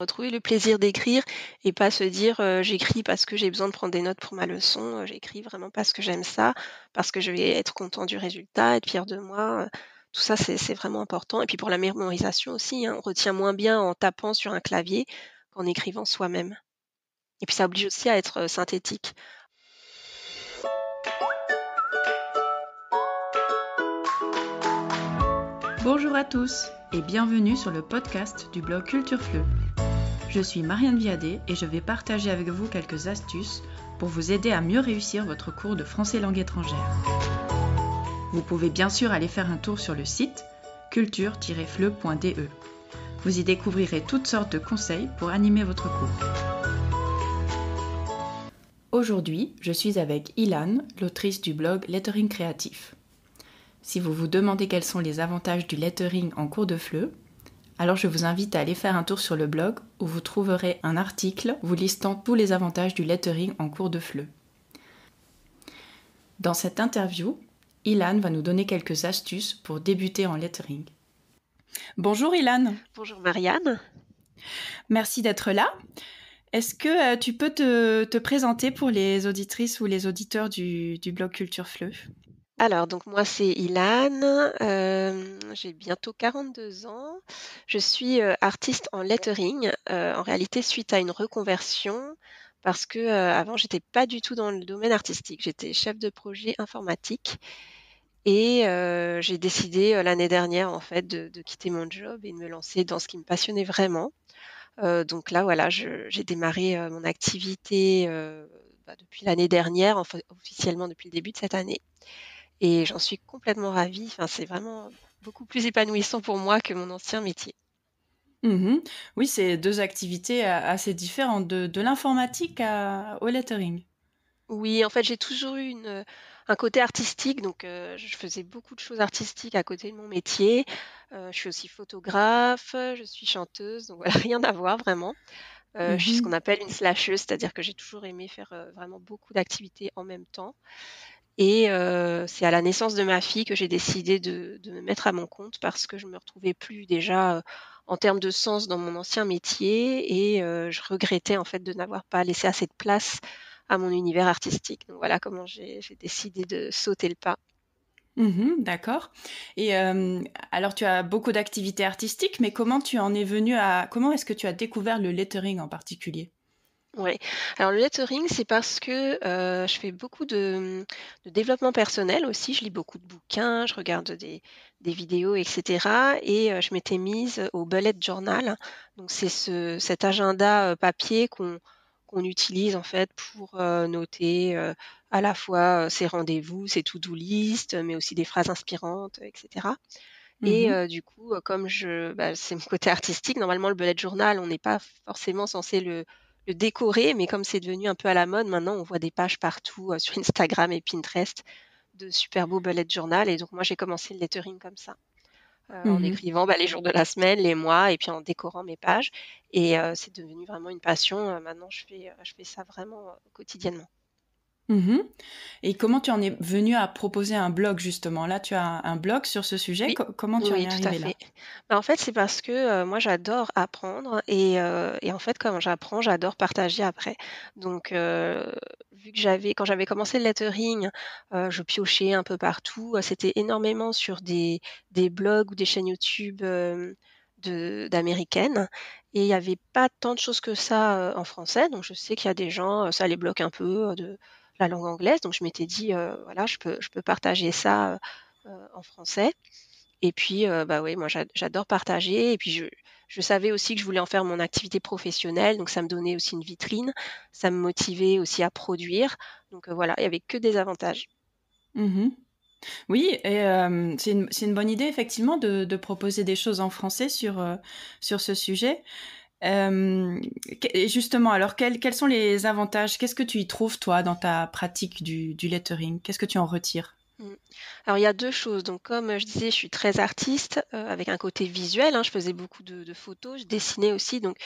retrouver le plaisir d'écrire et pas se dire j'écris parce que j'ai besoin de prendre des notes pour ma leçon, j'écris vraiment parce que j'aime ça, parce que je vais être content du résultat, être fier de moi. tout ça, c'est vraiment important. Et puis pour la mémorisation aussi, hein, on retient moins bien en tapant sur un clavier qu'en écrivant soi-même. Et puis ça oblige aussi à être synthétique. Bonjour à tous et bienvenue sur le podcast du blog Culture Fleu. Je suis Marianne Viadé et je vais partager avec vous quelques astuces pour vous aider à mieux réussir votre cours de français langue étrangère. Vous pouvez bien sûr aller faire un tour sur le site culture-fleu.de. Vous y découvrirez toutes sortes de conseils pour animer votre cours. Aujourd'hui, je suis avec Ilan, l'autrice du blog Lettering Créatif. Si vous vous demandez quels sont les avantages du lettering en cours de FLEU, alors je vous invite à aller faire un tour sur le blog où vous trouverez un article vous listant tous les avantages du lettering en cours de fleu. Dans cette interview, Ilan va nous donner quelques astuces pour débuter en lettering. Bonjour Ilan. Bonjour Marianne. Merci d'être là. Est-ce que euh, tu peux te, présenter pour les auditrices ou les auditeurs du, du blog Culture Fleu alors, donc moi, c'est Ilan, euh, j'ai bientôt 42 ans, je suis euh, artiste en lettering, euh, en réalité suite à une reconversion, parce que avant, j'étais pas du tout dans le domaine artistique, j'étais chef de projet informatique, et j'ai décidé l'année dernière, en fait, de, quitter mon job et de me lancer dans ce qui me passionnait vraiment. donc là, voilà, j'ai démarré mon activité bah, depuis l'année dernière, officiellement depuis le début de cette année. Et j'en suis complètement ravie. Enfin, c'est vraiment beaucoup plus épanouissant pour moi que mon ancien métier. Mhm. Oui, c'est deux activités assez différentes, de, de l'informatique à, au lettering. Oui, en fait, j'ai toujours eu une, euh, un côté artistique, donc euh, je faisais beaucoup de choses artistiques à côté de mon métier. Euh, je suis aussi photographe, je suis chanteuse, donc voilà, rien à voir vraiment. Je suis ce mhm. qu'on appelle une slasheuse, c'est-à-dire que j'ai toujours aimé faire vraiment beaucoup d'activités en même temps. Et euh, c'est à la naissance de ma fille que j'ai décidé de, me mettre à mon compte parce que je me retrouvais plus déjà euh, en termes de sens dans mon ancien métier et euh, je regrettais en fait de n'avoir pas laissé assez de place à mon univers artistique. Donc voilà comment j'ai décidé de sauter le pas. Mmh d'accord. Et alors tu as beaucoup d'activités artistiques, mais comment tu en es venu à comment est-ce que tu as découvert le lettering en particulier oui. Alors le lettering, c'est parce que euh, je fais beaucoup de, de développement personnel aussi. Je lis beaucoup de bouquins, je regarde des, des vidéos, etc. Et euh, je m'étais mise au bullet journal. Donc c'est ce, cet agenda euh, papier qu'on utilise en fait pour noter à la fois ses rendez-vous, ses to-do list, mais aussi des phrases inspirantes, etc. Et mmh du coup, comme je, bah, c'est mon côté artistique, normalement le bullet journal, on n'est pas forcément censé le, le décorer, mais comme c'est devenu un peu à la mode, maintenant on voit des pages partout euh, sur Instagram et Pinterest de super beaux bullet journal. Et donc moi j'ai commencé le lettering comme ça, euh, en mmh écrivant bah, les jours de la semaine, les mois, et puis en décorant mes pages. Et euh, c'est devenu vraiment une passion. maintenant je fais, je fais ça vraiment quotidiennement. Mhm. Et comment tu en es venu à proposer un blog justement Là, tu as un blog sur ce sujet. comment tu en es arrivée là bah, En fait, c'est parce que euh, moi, j'adore apprendre et, euh, en fait, quand j'apprends, j'adore partager après. Donc, euh, vu que j'avais, quand j'avais commencé le lettering, je piochais un peu partout. C'était énormément sur des, blogs ou des chaînes YouTube d'américaines. Et il n'y avait pas tant de choses que ça en français. Donc je sais qu'il y a des gens, ça les bloque un peu de, la langue anglaise. Donc je m'étais dit, euh, voilà, je peux, je peux partager ça euh, euh, en français. Et puis, bah oui, moi j'adore partager. Et puis je, je savais aussi que je voulais en faire mon activité professionnelle, donc ça me donnait aussi une vitrine, ça me motivait aussi à produire. Donc voilà, il n'y avait que des avantages. Mmh oui, et c'est une, bonne idée effectivement de, proposer des choses en français sur, sur ce sujet. Euh, justement, alors quels, sont les avantages Qu'est-ce que tu y trouves, toi, dans ta pratique du, lettering Qu'est-ce que tu en retires mm. alors il y a deux choses. Donc comme je disais, je suis très artiste euh, avec un côté visuel. Hein. je faisais beaucoup de, de, photos, je dessinais aussi. Donc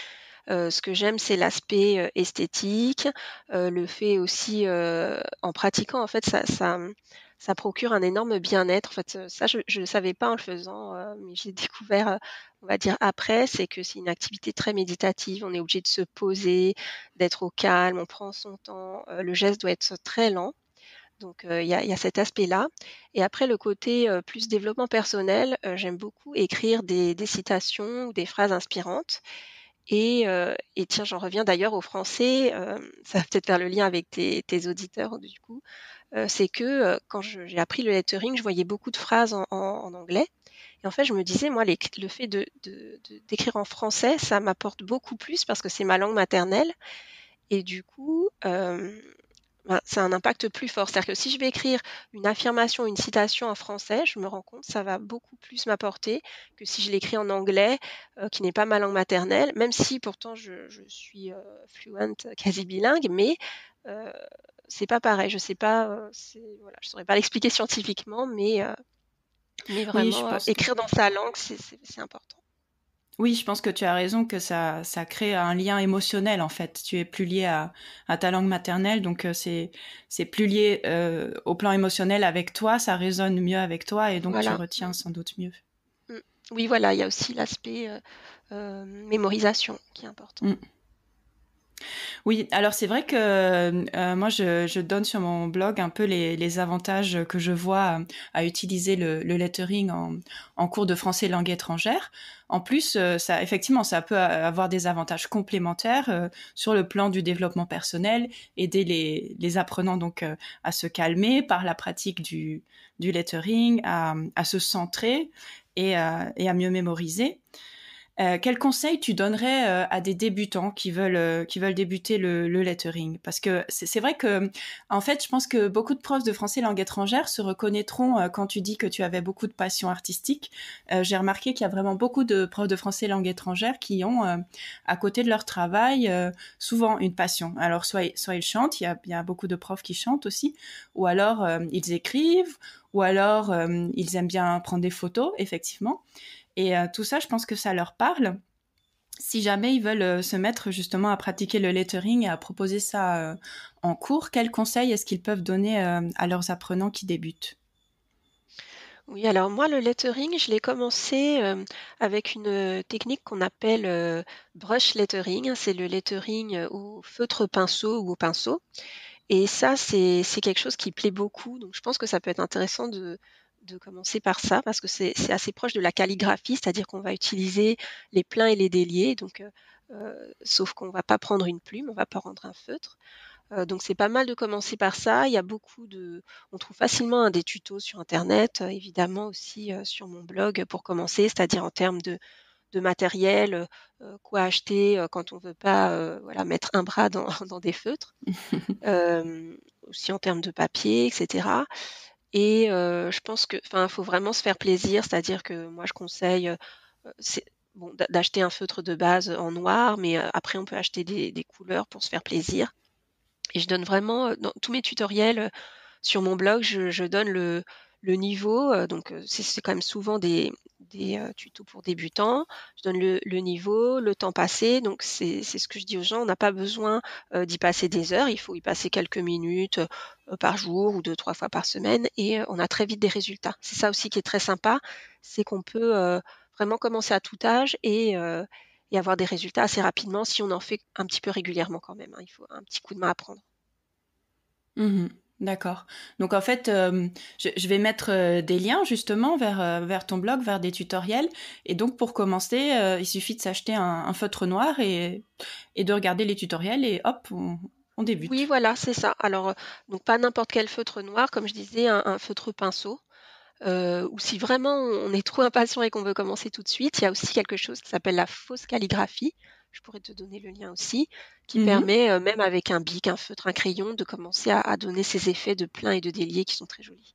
ce que j'aime, c'est l'aspect esthétique, le fait aussi, en pratiquant, en fait, mmh, ça, procure un énorme bien-être. En fait, ça, je ne savais pas en le faisant, mais j'ai découvert, on va dire après, c'est que c'est une activité très méditative. On est obligé de se poser, d'être au calme, on prend son temps. le geste doit être très lent. Donc il y, a cet aspect-là. Et après le côté plus développement personnel, j'aime beaucoup écrire des, des, citations ou des phrases inspirantes. Et, euh, et, tiens, j'en reviens d'ailleurs au Français, euh, ça va peut-être faire le lien avec tes, tes auditeurs hein, du coup, euh, c'est que quand j'ai appris le lettering, je voyais beaucoup de phrases en, en, anglais. Et en fait, je me disais, moi, le fait d'écrire de, de, en français, ça m'apporte beaucoup plus parce que c'est ma langue maternelle. Et du coup, c'est bah, un impact plus fort. C'est-à-dire que si je vais écrire une affirmation, une citation en français, je me rends compte que ça va beaucoup plus m'apporter que si je l'écris en anglais, euh, qui n'est pas ma langue maternelle, même si pourtant je, je suis euh, fluente, euh, quasi bilingue, mais euh, c'est pas pareil. Je sais pas, voilà, je saurais pas l'expliquer scientifiquement, mais, vraiment, écrire dans sa langue, c'est important. Oui, je pense que tu as raison que ça, ça crée un lien émotionnel en fait. Tu es plus lié à, ta langue maternelle, donc euh, c'est plus lié euh, au plan émotionnel avec toi, ça résonne mieux avec toi et donc tu retiens sans doute mieux. Mm. Oui, voilà, il y a aussi l'aspect euh, mémorisation qui est important. Mm. Oui, alors c'est vrai que euh, moi je, donne sur mon blog un peu les, avantages que je vois à, utiliser le, lettering en, cours de français langue étrangère. En plus, euh, ça effectivement ça peut avoir des avantages complémentaires euh, sur le plan du développement personnel, aider les, apprenants donc à se calmer par la pratique du, lettering, à, se centrer et à mieux mémoriser. Euh, quel conseil tu donnerais euh, à des débutants qui veulent, euh, qui veulent débuter le, lettering Parce que c'est vrai que, en fait, je pense que beaucoup de profs de français langue étrangère se reconnaîtront quand tu dis que tu avais beaucoup de passion artistique. J'ai remarqué qu'il y a vraiment beaucoup de profs de français langue étrangère qui ont, à côté de leur travail, souvent une passion. Alors, soit, ils chantent, il y a, y a, beaucoup de profs qui chantent aussi, ou alors ils écrivent, ou alors ils aiment bien prendre des photos, effectivement. Et euh, tout ça, je pense que ça leur parle. Si jamais ils veulent euh, se mettre justement à pratiquer le lettering et à proposer ça euh, en cours, quels conseils est-ce qu'ils peuvent donner à leurs apprenants qui débutent oui, alors moi, le lettering, je l'ai commencé avec une technique qu'on appelle brush lettering. C'est le lettering au feutre pinceau ou au pinceau. Et ça, c'est quelque chose qui plaît beaucoup. Donc, je pense que ça peut être intéressant de, de commencer par ça parce que c'est assez proche de la calligraphie, c'est-à-dire qu'on va utiliser les pleins et les déliés, donc, euh, euh, sauf qu'on ne va pas prendre une plume, on ne va pas rendre un feutre. Euh, donc c'est pas mal de commencer par ça. Il y a beaucoup de, on trouve facilement hein, des tutos sur internet, évidemment aussi sur mon blog pour commencer, c'est-à-dire en termes de, matériel, quoi acheter quand on ne veut pas voilà, mettre un bras dans des feutres, aussi en termes de papier, etc. Et je pense que enfin, faut vraiment se faire plaisir, c'est-à-dire que moi je conseille, bon d'acheter un feutre de base, en noir, mais après on peut acheter des des couleurs pour se faire plaisir et je donne vraiment, dans tous mes tutoriels, sur mon blog, je je donne le le niveau. Euh, donc, euh, c'est quand même souvent des, des euh, tutos pour débutants. Je donne le, niveau, le temps passé. Donc, c'est ce que je dis aux gens. On n'a pas besoin d'y passer des heures. Il faut y passer quelques minutes par jour ou deux, trois fois par semaine. Et on a très vite des résultats. C'est ça aussi qui est très sympa. C'est qu'on peut vraiment commencer à tout âge et et avoir des résultats assez rapidement si on en fait un petit peu régulièrement quand même. Hein. Il faut un petit coup de main à prendre. Mmh D'accord. Donc en fait, euh, je, vais mettre euh, des liens justement vers, euh, vers ton blog, vers des tutoriels. Et donc pour commencer, il suffit de s'acheter un, feutre noir et, et de regarder les tutoriels et hop, on, débute. Oui, voilà, c'est ça. Alors, donc pas n'importe quel feutre noir, comme je disais, un, un feutre pinceau. ou si vraiment on est trop impatient et qu'on veut commencer tout de suite, il y a aussi quelque chose qui s'appelle la fausse calligraphie je pourrais te donner le lien aussi, qui mmh permet, euh, même avec un bic, un feutre, un crayon, de commencer à, donner ces effets de plein et de délié qui sont très jolis.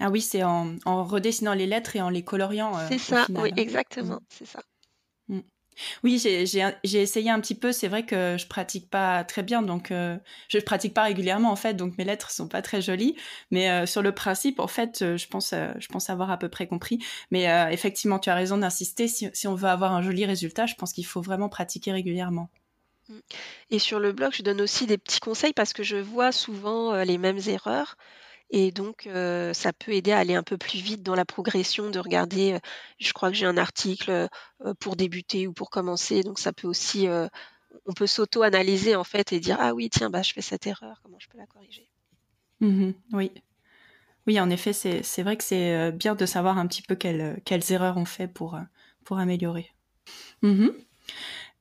Ah oui, c'est en, redessinant les lettres et en les coloriant. Euh, c'est ça, oui, hein. mmh. exactement, c'est ça. Oui, j'ai essayé un petit peu. C'est vrai que je pratique pas très bien, donc je euh, je pratique pas régulièrement en fait, donc mes lettres sont pas très jolies. Mais euh, sur le principe, en fait, euh, je pense, avoir à peu près compris. Mais effectivement, tu as raison d'insister. si, on veut avoir un joli résultat, je pense qu'il faut vraiment pratiquer régulièrement. Mm. Et sur le blog, je donne aussi des petits conseils parce que je vois souvent les mêmes erreurs. Et donc, euh, ça peut aider à aller un peu plus vite dans la progression, de regarder, euh, je crois que j'ai un article euh, pour débuter ou pour commencer. Donc, ça peut aussi, on peut s'auto-analyser en fait et dire, ah oui, tiens, bah, je fais cette erreur, comment je peux la corriger mmh Oui. Oui, en effet, c'est vrai que c'est bien de savoir un petit peu quelles, erreurs on fait pour, pour améliorer. Mmh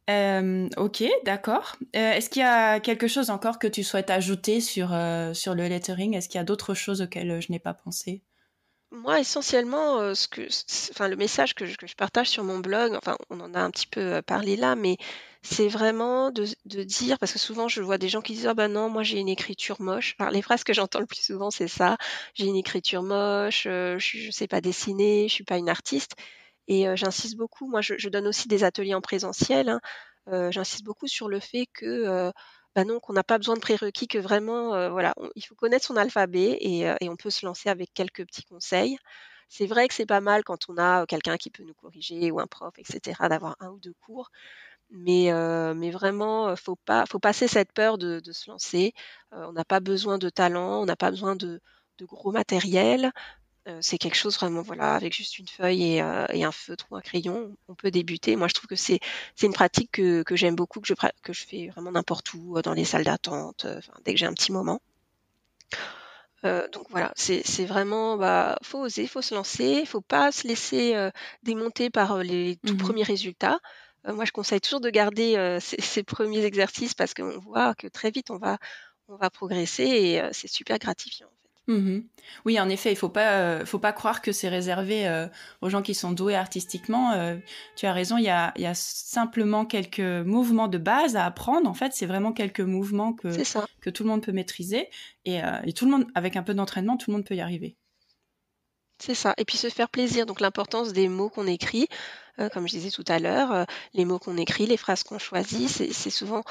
euh, ok, d'accord. Euh, est-ce qu'il y a quelque chose encore que tu souhaites ajouter sur, euh, sur le lettering Est-ce qu'il y a d'autres choses auxquelles je n'ai pas pensé Moi, essentiellement, ce que, enfin, le message que je, que je, partage sur mon blog, enfin, on en a un petit peu parlé là, mais c'est vraiment de, de, dire, parce que souvent je vois des gens qui disent Ah ben non, moi j'ai une écriture moche. les phrases que j'entends le plus souvent, c'est ça j'ai une écriture moche, je ne sais pas dessiner, je ne suis pas une artiste. Et euh, j'insiste beaucoup, moi je, donne aussi des ateliers en présentiel, hein. euh, j'insiste beaucoup sur le fait que euh, bah non, qu'on n'a pas besoin de prérequis, que vraiment, voilà, il faut connaître son alphabet et, on peut se lancer avec quelques petits conseils. C'est vrai que c'est pas mal quand on a quelqu'un qui peut nous corriger ou un prof, etc., d'avoir un ou deux cours. Mais, mais vraiment, faut pas, faut passer cette peur de, se lancer. on n'a pas besoin de talent, on n'a pas besoin de, de gros matériel. Euh, c'est quelque chose vraiment, voilà, avec juste une feuille euh, et, un feutre ou un crayon, on peut débuter. Moi, je trouve que c'est une pratique que, j'aime beaucoup, que je que je fais vraiment n'importe où, euh, dans les salles d'attente, dès que j'ai un petit moment. donc voilà, c'est vraiment, bah, faut oser, faut se lancer, faut pas se laisser démonter par les tout mmh premiers résultats. moi, je conseille toujours de garder ces, premiers exercices parce qu'on voit que très vite on va on va progresser et c'est super gratifiant. Mmh oui, en effet, il faut pas, euh, faut pas croire que c'est réservé euh, aux gens qui sont doués artistiquement. Euh. tu as raison, il y a, simplement quelques mouvements de base à apprendre. En fait, c'est vraiment quelques mouvements que, tout le monde peut maîtriser et, et tout le monde, avec un peu d'entraînement, tout le monde peut y arriver. C'est ça. Et puis se faire plaisir. Donc l'importance des mots qu'on écrit. Euh, comme je disais tout à l'heure, euh, les mots qu'on écrit, les phrases qu'on choisit, c'est souvent,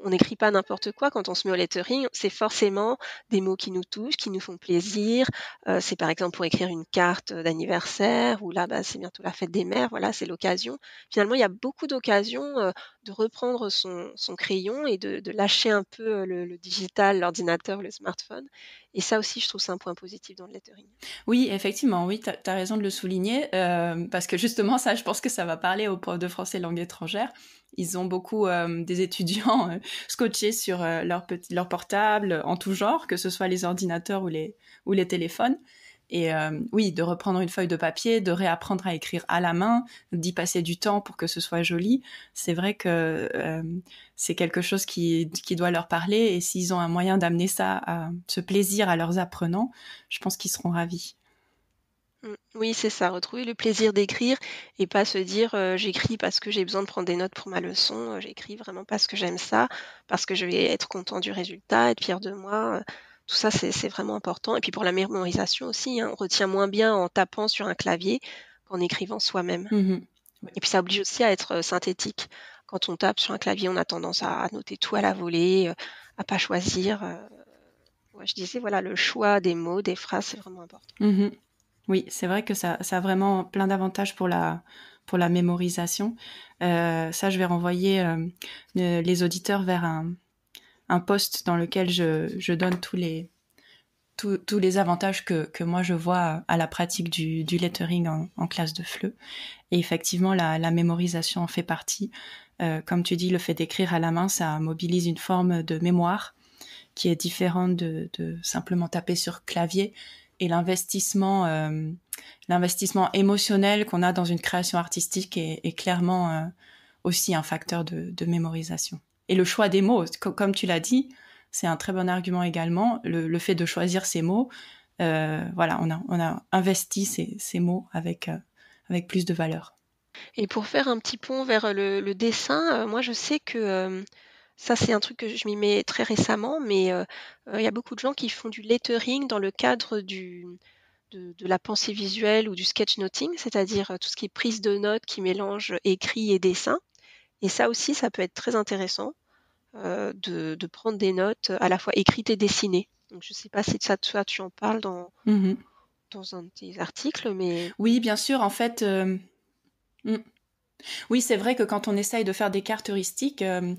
on n'écrit pas n'importe quoi. Quand on se met au lettering, c'est forcément des mots qui nous touchent, qui nous font plaisir. Euh, c'est par exemple pour écrire une carte d'anniversaire, ou là, bah, c'est bientôt la fête des mères, voilà, c'est l'occasion. Finalement, il y a beaucoup d'occasions de reprendre son, crayon et de, lâcher un peu le, digital, l'ordinateur, le smartphone. Et ça aussi, je trouve ça un point positif dans le lettering. Oui, effectivement, oui, tu as raison de le souligner, parce que justement, ça, je pense que ça va parler aux profs de français langue étrangère. Ils ont beaucoup euh, des étudiants euh, scotchés sur euh, leur, portable en tout genre, que ce soit les ordinateurs ou les, téléphones. Et oui, de reprendre une feuille de papier, de réapprendre à écrire à la main, d'y passer du temps pour que ce soit joli, c'est vrai que c'est quelque chose qui, qui doit leur parler. Et s'ils ont un moyen d'amener ça, ce plaisir à leurs apprenants, je pense qu'ils seront ravis. Mmh, oui, c'est ça, retrouver le plaisir d'écrire et pas se dire j'écris parce que j'ai besoin de prendre des notes pour ma leçon, j'écris vraiment parce que j'aime ça, parce que je vais être content du résultat, être fier de moi. Tout ça, c'est vraiment important. Et puis pour la mémorisation aussi, hein, on retient moins bien en tapant sur un clavier qu'en écrivant soi-même. Mmh et puis ça oblige aussi à être synthétique. Quand on tape sur un clavier, on a tendance à, noter tout à la volée, à pas choisir. je disais, voilà, le choix des mots, des phrases, c'est vraiment important. Mmh oui, c'est vrai que ça, ça a vraiment plein d'avantages pour la, pour la mémorisation. Euh, ça, je vais renvoyer euh, euh, les auditeurs vers un, un poste dans lequel je, je donne tous les, tous, les avantages que, que, moi je vois à la pratique du, du lettering en, classe de FLE. Et effectivement, la, mémorisation en fait partie. comme tu dis, le fait d'écrire à la main, ça mobilise une forme de mémoire qui est différente de simplement taper sur clavier et l'investissement euh, l'investissement émotionnel qu'on a dans une création artistique est, clairement euh, aussi un facteur de, mémorisation. Et le choix des mots, comme tu l'as dit, c'est un très bon argument également. Le, fait de choisir ces mots, euh, voilà, on a, on a investi ces, mots avec, avec plus de valeur. Et pour faire un petit pont vers le dessin, moi je sais que ça, c'est un truc que je m'y mets très récemment, mais il y a beaucoup de gens qui font du lettering dans le cadre du, de, la pensée visuelle ou du sketchnoting, c'est-à-dire tout ce qui est prise de notes qui mélange écrit et dessin. Et ça aussi, ça peut être très intéressant de, prendre des notes à la fois écrites et dessinées. Donc, je ne sais pas si ça, toi, tu en parles dans, mmh dans un de tes articles, mais... Oui, bien sûr, en fait... Mmh. Oui, c'est vrai que quand on essaye de faire des cartes heuristiques, euh,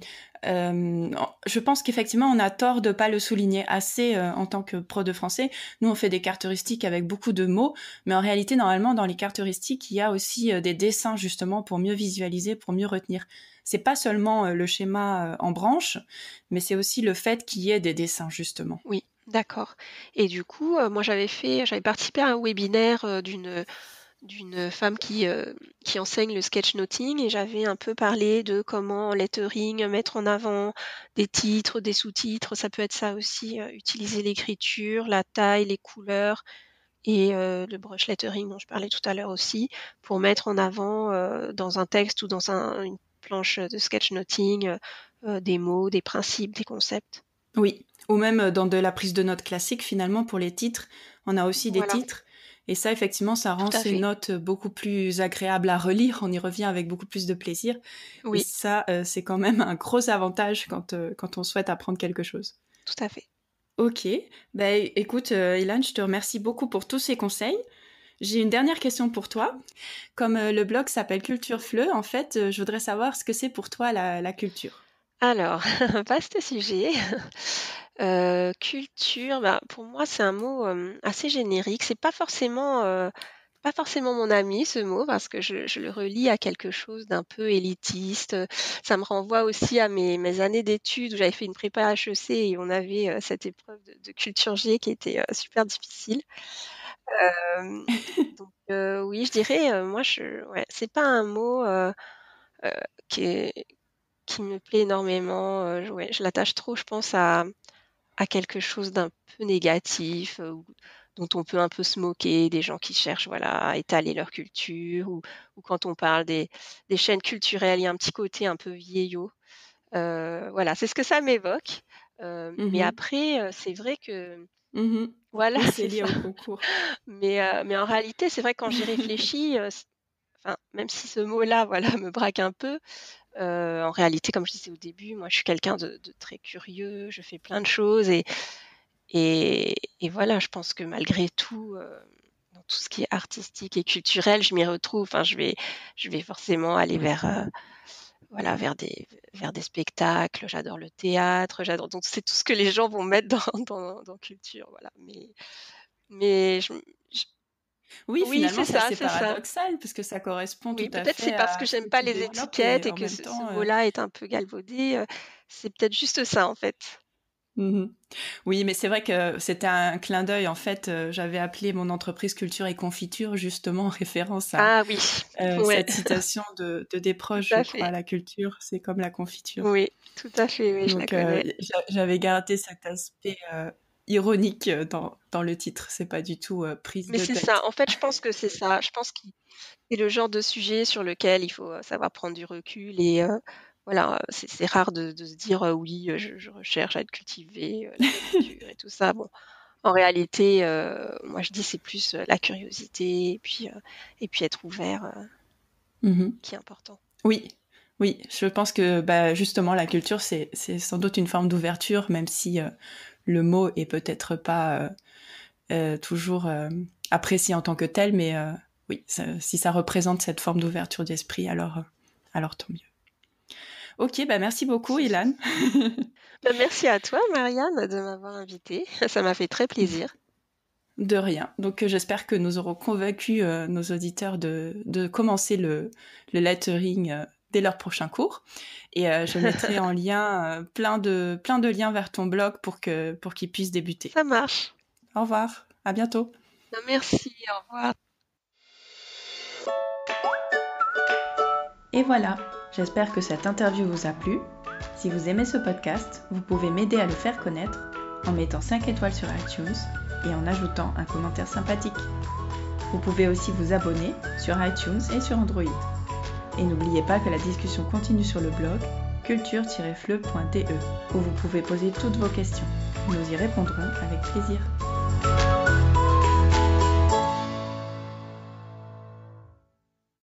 euh, je pense qu'effectivement, on a tort de ne pas le souligner assez euh, en tant que pro de français. Nous, on fait des cartes heuristiques avec beaucoup de mots, mais en réalité, normalement, dans les cartes heuristiques, il y a aussi des dessins justement pour mieux visualiser, pour mieux retenir. C'est pas seulement le schéma en branche, mais c'est aussi le fait qu'il y ait des dessins justement. Oui, d'accord. Et du coup, moi, j'avais fait, j'avais participé à un webinaire d'une d'une femme qui, qui enseigne le sketchnoting et j'avais un peu parlé de comment lettering mettre en avant des titres, des sous-titres, ça peut être ça aussi, euh, utiliser l'écriture, la taille, les couleurs et euh, le brush lettering dont je parlais tout à l'heure aussi pour mettre en avant euh, dans un texte ou dans une planche de sketchnoting des mots, des principes, des concepts. Oui, ou même dans de la prise de notes classique finalement pour les titres. On a aussi des titres et ça, effectivement, ça rend ces notes euh, beaucoup plus agréables à relire. On y revient avec beaucoup plus de plaisir. Oui. Et ça, euh, c'est quand même un gros avantage euh, quand, on souhaite apprendre quelque chose. Tout à fait. Ok. Ben, écoute, Ilan, je te remercie beaucoup pour tous ces conseils. J'ai une dernière question pour toi. Comme le blog s'appelle Culture Fleu, en fait, je voudrais savoir ce que c'est pour toi la culture. Alors, vaste sujet. Euh, culture, ben, pour moi, c'est un mot, assez générique. C'est pas forcément, pas forcément mon ami ce mot parce que je le relis à quelque chose d'un peu élitiste, ça me renvoie aussi à mes années d'études où j'avais fait une prépa HEC et on avait, cette épreuve de culture G qui était, super difficile. donc oui, je dirais, moi, je c'est pas un mot, qui est qui me plaît énormément. Euh, je l'attache trop, je pense, à, quelque chose d'un peu négatif, euh, dont on peut un peu se moquer, des gens qui cherchent voilà, à étaler leur culture, ou, quand on parle des, chaînes culturelles, il y a un petit côté un peu vieillot. Euh, voilà, c'est ce que ça m'évoque. Mais mmh après, c'est vrai que mmh Voilà. C'est lié au concours. Mais, mais en réalité, c'est vrai quand j'y réfléchis, même si ce mot-là voilà, me braque un peu, euh, en réalité, comme je disais au début, moi je suis quelqu'un de, très curieux, je fais plein de choses et, et, voilà, je pense que malgré tout, euh, dans tout ce qui est artistique et culturel, je m'y retrouve. Enfin, je vais, je vais forcément aller vers euh, voilà, vers des, vers des spectacles. J'adore le théâtre, j'adore. Donc c'est tout ce que les gens vont mettre dans, dans, dans culture, voilà. Mais, mais je, oui, oui c'est ça, c'est paradoxal parce que ça correspond tout à fait. Peut-être c'est parce que j'aime pas les étiquettes et, que ce, euh, mot-là est un peu galvaudé. Euh, c'est peut-être juste ça en fait. Mmh oui, mais c'est vrai que c'était un clin d'œil. En fait, euh, j'avais appelé mon entreprise Culture et Confiture justement en référence à ah, oui. cette citation de, de Desproges, je à la culture, c'est comme la confiture. Oui, tout à fait. Oui, Donc, j'avais gardé cet aspect ironique euh, dans, dans, le titre. C'est pas du tout euh, prise Mais c'est ça. En fait, je pense que c'est ça. Je pense que c'est le genre de sujet sur lequel il faut euh, savoir prendre du recul et euh, voilà, c'est, rare de, se dire oui, je, recherche à être cultivé, la culture et tout ça. Bon. En réalité, moi je dis c'est plus la curiosité et puis, et puis être ouvert mm-hmm. qui est important. Oui, oui, je pense que bah, justement la culture, c'est, c'est sans doute une forme d'ouverture, même si le mot est peut-être pas euh, euh, toujours euh, apprécié en tant que tel, mais oui, si ça représente cette forme d'ouverture d'esprit, alors, alors tant mieux. Ok, bah merci beaucoup, Ilan. Bah, merci à toi, Marianne, de m'avoir invitée. Ça m'a fait très plaisir. De rien. Donc, j'espère que nous aurons convaincu nos auditeurs de, commencer le, le lettering dès leur prochain cours. Et euh, je mettrai en lien euh, plein, de, plein de liens vers ton blog pour qu'ils pour qu'ils puissent débuter. Ça marche. Au revoir, à bientôt. merci, au revoir. Et voilà, j'espère que cette interview vous a plu. Si vous aimez ce podcast, vous pouvez m'aider à le faire connaître en mettant 5 étoiles sur iTunes et en ajoutant un commentaire sympathique. Vous pouvez aussi vous abonner sur iTunes et sur Android et n'oubliez pas que la discussion continue sur le blog culture-fleu.de où vous pouvez poser toutes vos questions. Nous y répondrons avec plaisir.